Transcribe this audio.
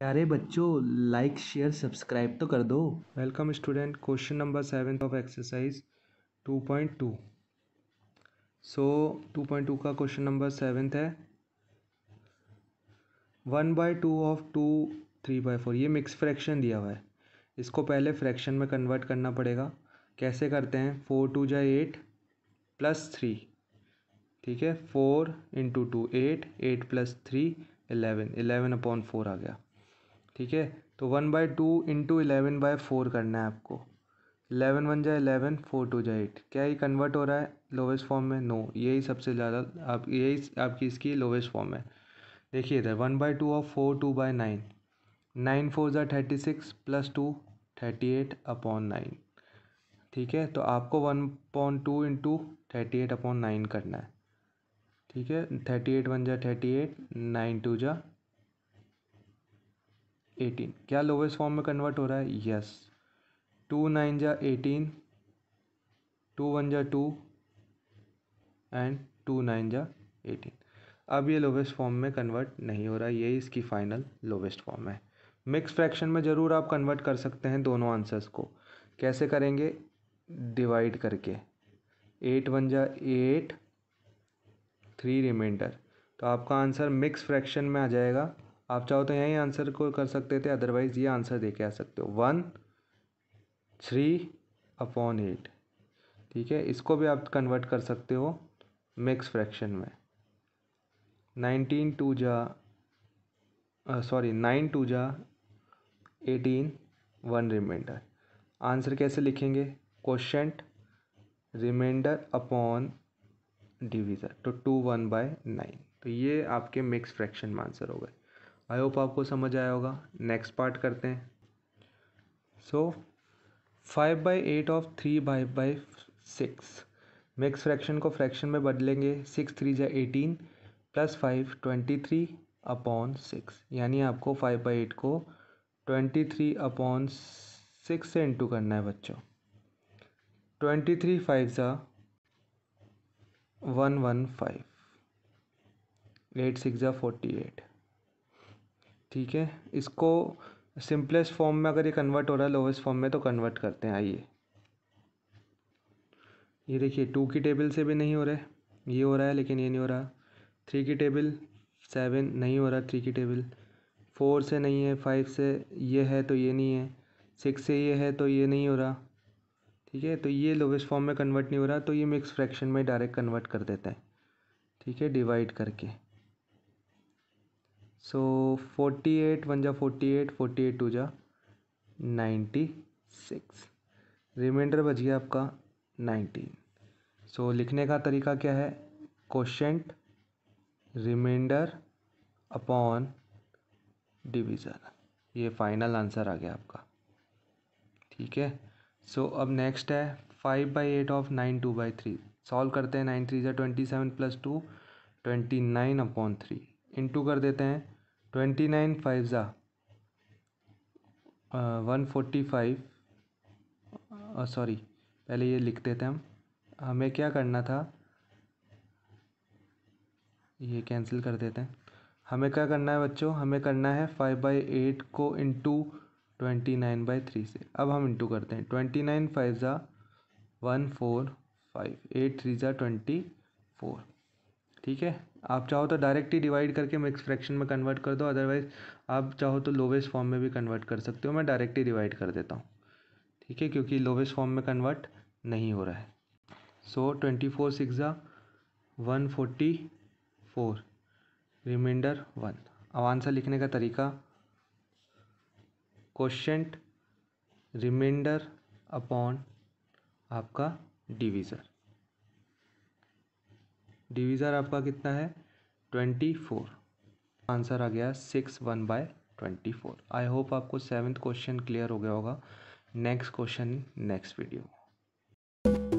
प्यारे बच्चों like share subscribe तो कर दो welcome student question number seven of exercise two point two so two point two का क्वेश्चन नंबर सेवन है one by two of two three by four ये mix fraction दिया हुआ है इसको पहले फ्रैक्शन में कन्वर्ट करना पड़ेगा कैसे करते हैं फोर टू जाए एट प्लस थ्री ठीक है four into two eight eight plus three eleven eleven upon four आ गया ठीक है तो one by two into eleven by four करना है आपको इलेवन वन जाए इलेवन फोर टू जाए एट क्या ये कन्वर्ट हो रहा है लोवेस्ट फॉर्म में नो no, यही सबसे ज़्यादा आप यही आपकी इसकी लोवेस्ट फॉर्म है देखिए इधर वन बाई टू और four two by nine nine four ज़ा thirty six plus two thirty eight upon nine ठीक है तो आपको one point two into thirty eight upon nine करना है ठीक है थर्टी एट वन जा थर्टी एट नाइन टू जा एटीन क्या लोवेस्ट फॉर्म में कन्वर्ट हो रहा है यस टू नाइन जा एटीन टू वन जा टू एंड टू नाइन जा एटीन अब ये लोवेस्ट फॉर्म में कन्वर्ट नहीं हो रहा यही इसकी फाइनल लोवेस्ट फॉर्म है मिक्स फ्रैक्शन में ज़रूर आप कन्वर्ट कर सकते हैं दोनों आंसर्स को कैसे करेंगे डिवाइड करके एट वन जा एट थ्री रिमाइंडर तो आपका आंसर मिक्स फ्रैक्शन में आ जाएगा आप चाहो तो यही आंसर को कर सकते थे अदरवाइज ये आंसर दे के आ सकते हो वन थ्री अपॉन एट ठीक है इसको भी आप कन्वर्ट कर सकते हो मिक्स फ्रैक्शन में नाइनटीन टू जा सॉरी नाइन टू जा एटीन वन रिमाइंडर आंसर कैसे लिखेंगे क्वेश्चन रिमाइंडर अपॉन डिवीज़र तो टू वन बाय नाइन तो ये आपके मिक्स फ्रैक्शन में आंसर हो गए आई होप आपको समझ आया होगा नेक्स्ट पार्ट करते हैं so five by eight of three by by six mix fraction को फ्रैक्शन में बदलेंगे सिक्स थ्री जै eighteen plus five twenty three upon six यानी आपको फाइव बाई एट को ट्वेंटी थ्री अपॉन सिक्स से इंटू करना है बच्चों ट्वेंटी थ्री फाइव ज़ा one one five eight six ज़ा फोर्टी एट ठीक है इसको सिंपलेस्ट फॉर्म में अगर ये कन्वर्ट हो रहा है लोवेस्ट फॉर्म में तो कन्वर्ट करते हैं आइए ये देखिए टू की टेबल से भी नहीं हो रहा है ये हो रहा है लेकिन ये नहीं हो रहा थ्री की टेबल सेवन नहीं हो रहा थ्री की टेबल फोर से नहीं है फाइव से ये है तो ये नहीं है सिक्स से ये है तो ये नहीं हो रहा ठीक है तो ये लोवेस्ट फॉर्म में कन्वर्ट नहीं हो रहा तो ये मिक्स फ्रैक्शन में डायरेक्ट कन्वर्ट कर देता है ठीक है डिवाइड करके सो फोर्टी एट वन जा forty eight forty eight two जा नाइन्टी सिक्स रिमाइंडर बच गया आपका नाइन्टीन सो so, लिखने का तरीका क्या है क्वेश्चन रिमाइंडर अपॉन डिवीज़न ये फाइनल आंसर आ गया आपका ठीक है सो so, अब नेक्स्ट है five by eight of nine two by three solve करते हैं नाइन थ्री ज़ा twenty seven plus two twenty nine upon three into कर देते हैं ट्वेंटी नाइन फाइव ज़ा वन फोर्टी फाइव सॉरी पहले ये लिख देते हम हमें क्या करना था ये कैंसिल कर देते हैं हमें क्या करना है बच्चों हमें करना है फाइव बाई एट को into twenty nine by three से अब हम इंटू करते हैं ट्वेंटी नाइन फाइव ज़ा one four five eight three ज़ा ट्वेंटी फोर ठीक है आप चाहो तो डायरेक्ट ही डिवाइड करके मिक्स फ्रैक्शन में कन्वर्ट कर दो अदरवाइज आप चाहो तो लोवेस्ट फॉर्म में भी कन्वर्ट कर सकते हो मैं डायरेक्ट ही डिवाइड कर देता हूँ ठीक है क्योंकि लोवेस्ट फॉर्म में कन्वर्ट नहीं हो रहा है सो ट्वेंटी फोर सिक्सा one forty four remainder one अब आंसर लिखने का तरीका क्वेश्चन रिमाइंडर अपॉन आपका डिवीज़र डिवीज़र आपका कितना है ट्वेंटी फोर आंसर आ गया six one by twenty four I hope आपको सेवन्थ क्वेश्चन क्लियर हो गया होगा नेक्स्ट क्वेश्चन नेक्स्ट वीडियो